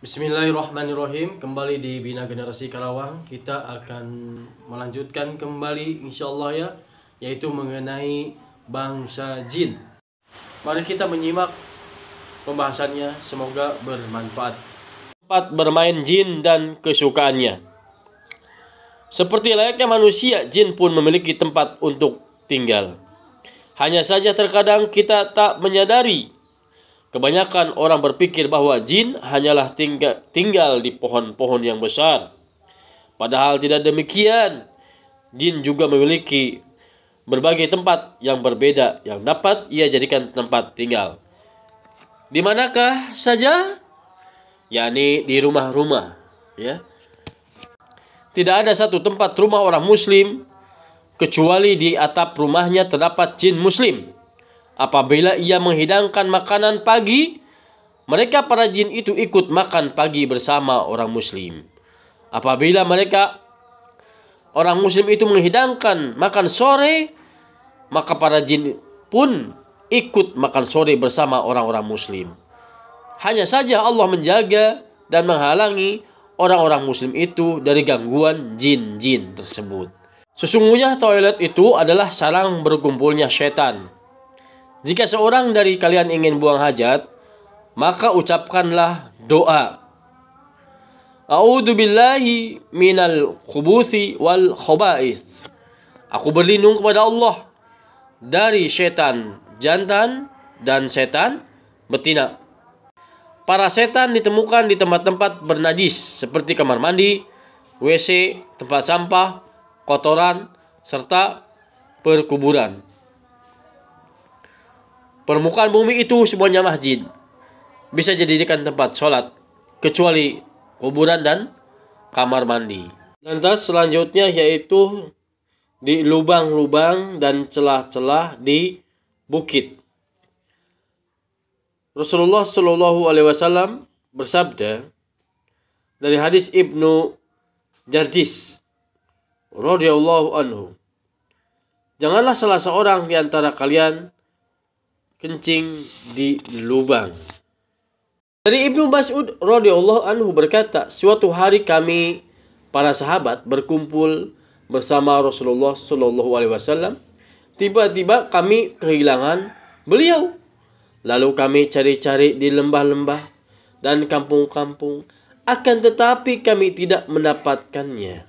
Bismillahirrahmanirrahim. Kembali di Bina Generasi Karawang, kita akan melanjutkan kembali insyaallah ya, yaitu mengenai bangsa jin. Mari kita menyimak pembahasannya, semoga bermanfaat. Tempat bermain jin dan kesukaannya. Seperti layaknya manusia, jin pun memiliki tempat untuk tinggal. Hanya saja terkadang kita tak menyadari Kebanyakan orang berpikir bahwa jin hanyalah tinggal di pohon-pohon yang besar. Padahal tidak demikian. Jin juga memiliki berbagai tempat yang berbeda yang dapat ia jadikan tempat tinggal. Di manakah saja? yakni di rumah-rumah, ya. Tidak ada satu tempat rumah orang muslim kecuali di atap rumahnya terdapat jin muslim Apabila ia menghidangkan makanan pagi, mereka para jin itu ikut makan pagi bersama orang muslim. Apabila mereka orang muslim itu menghidangkan makan sore, maka para jin pun ikut makan sore bersama orang-orang muslim. Hanya saja Allah menjaga dan menghalangi orang-orang muslim itu dari gangguan jin-jin tersebut. Sesungguhnya toilet itu adalah sarang berkumpulnya setan. Jika seorang dari kalian ingin buang hajat, maka ucapkanlah doa. A'udzu billahi minal khubuthi wal khobais. Aku berlindung kepada Allah dari setan jantan dan setan betina. Para setan ditemukan di tempat-tempat bernajis seperti kamar mandi, WC, tempat sampah, kotoran, serta perkuburan. Permukaan bumi itu semuanya masjid. Bisa jadikan tempat sholat, kecuali kuburan dan kamar mandi. Lantas selanjutnya yaitu di lubang-lubang dan celah-celah di bukit. Rasulullah Shallallahu Alaihi Wasallam bersabda dari hadis Ibnu Jardis radhiyallahu anhu. Janganlah salah seorang di antara kalian kencing di lubang. Dari Ibnu Mas'ud radhiyallahu anhu berkata, suatu hari kami para sahabat berkumpul bersama Rasulullah Shallallahu alaihi wasallam. Tiba-tiba kami kehilangan beliau. Lalu kami cari-cari di lembah-lembah dan kampung-kampung, akan tetapi kami tidak mendapatkannya.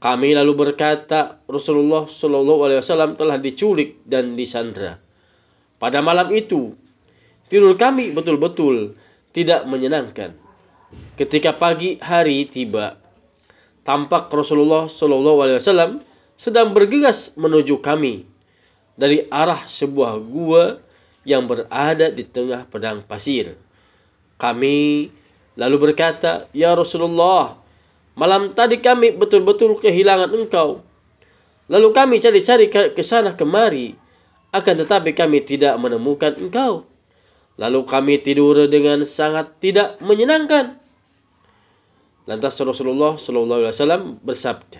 Kami lalu berkata, Rasulullah Shallallahu alaihi wasallam telah diculik dan disandra. Pada malam itu, tidur kami betul-betul tidak menyenangkan. Ketika pagi hari tiba, tampak Rasulullah Shallallahu Alaihi Wasallam sedang bergegas menuju kami dari arah sebuah gua yang berada di tengah padang pasir. Kami lalu berkata, Ya Rasulullah, malam tadi kami betul-betul kehilangan engkau. Lalu kami cari-cari ke sana kemari akan tetapi kami tidak menemukan engkau. Lalu kami tidur dengan sangat tidak menyenangkan. Lantas Rasulullah SAW bersabda,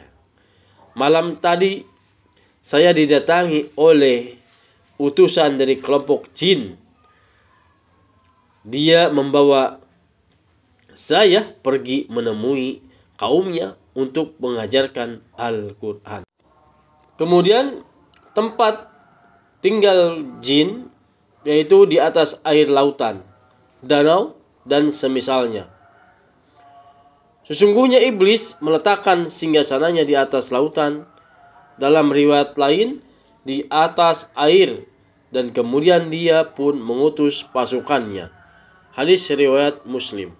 malam tadi saya didatangi oleh utusan dari kelompok jin. Dia membawa saya pergi menemui kaumnya untuk mengajarkan Al-Quran. Kemudian tempat tinggal jin yaitu di atas air lautan, danau dan semisalnya. Sesungguhnya iblis meletakkan singgasananya di atas lautan, dalam riwayat lain di atas air dan kemudian dia pun mengutus pasukannya. Hadis riwayat Muslim.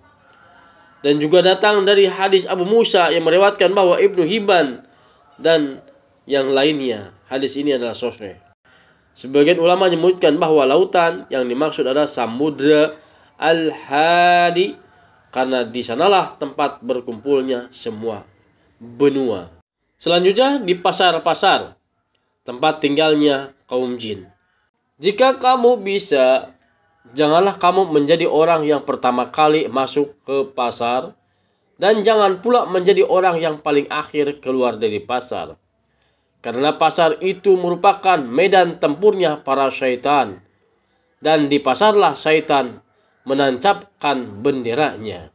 Dan juga datang dari hadis Abu Musa yang merewatkan bahwa Ibnu Hibban dan yang lainnya. Hadis ini adalah sahih. Sebagian ulama menyebutkan bahwa lautan yang dimaksud adalah samudra al-hadi karena di sanalah tempat berkumpulnya semua benua. Selanjutnya di pasar-pasar tempat tinggalnya kaum jin. Jika kamu bisa, janganlah kamu menjadi orang yang pertama kali masuk ke pasar dan jangan pula menjadi orang yang paling akhir keluar dari pasar karena pasar itu merupakan medan tempurnya para syaitan. Dan di pasarlah syaitan menancapkan benderanya.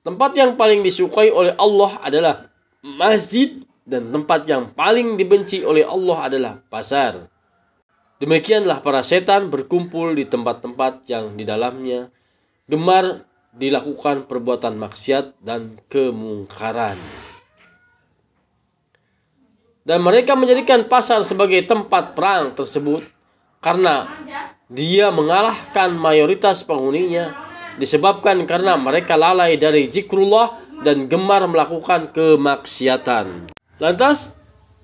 Tempat yang paling disukai oleh Allah adalah masjid dan tempat yang paling dibenci oleh Allah adalah pasar. Demikianlah para setan berkumpul di tempat-tempat yang di dalamnya gemar dilakukan perbuatan maksiat dan kemungkaran dan mereka menjadikan pasar sebagai tempat perang tersebut karena dia mengalahkan mayoritas penghuninya disebabkan karena mereka lalai dari zikrullah dan gemar melakukan kemaksiatan. Lantas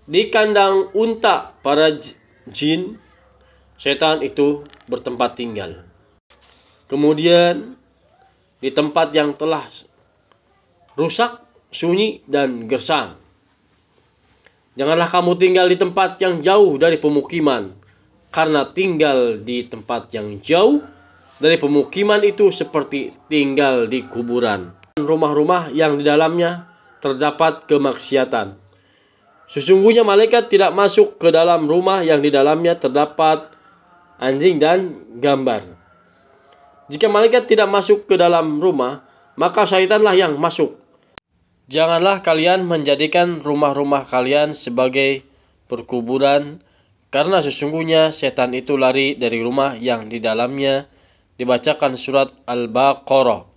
di kandang unta para jin setan itu bertempat tinggal. Kemudian di tempat yang telah rusak, sunyi dan gersang Janganlah kamu tinggal di tempat yang jauh dari pemukiman, karena tinggal di tempat yang jauh dari pemukiman itu seperti tinggal di kuburan. Rumah-rumah yang di dalamnya terdapat kemaksiatan. Sesungguhnya malaikat tidak masuk ke dalam rumah yang di dalamnya terdapat anjing dan gambar. Jika malaikat tidak masuk ke dalam rumah, maka syaitanlah yang masuk Janganlah kalian menjadikan rumah-rumah kalian sebagai perkuburan, karena sesungguhnya setan itu lari dari rumah yang di dalamnya dibacakan surat Al-Baqarah.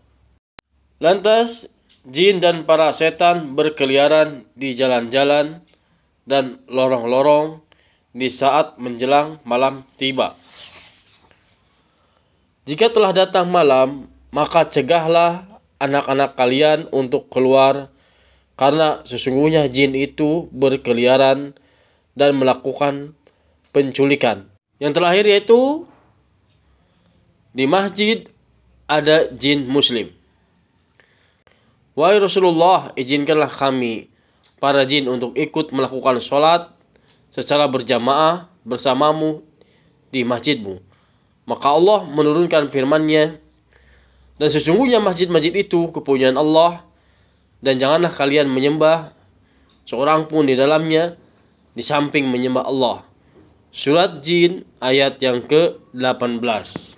Lantas, jin dan para setan berkeliaran di jalan-jalan dan lorong-lorong di saat menjelang malam tiba. Jika telah datang malam, maka cegahlah anak-anak kalian untuk keluar karena sesungguhnya jin itu berkeliaran dan melakukan penculikan. Yang terakhir yaitu di masjid ada jin muslim. Wahai Rasulullah, izinkanlah kami para jin untuk ikut melakukan sholat secara berjamaah bersamamu di masjidmu. Maka Allah menurunkan firman-Nya, dan sesungguhnya masjid-masjid itu kepunyaan Allah, dan janganlah kalian menyembah seorang pun di dalamnya di samping menyembah Allah. Surat Jin ayat yang ke-18.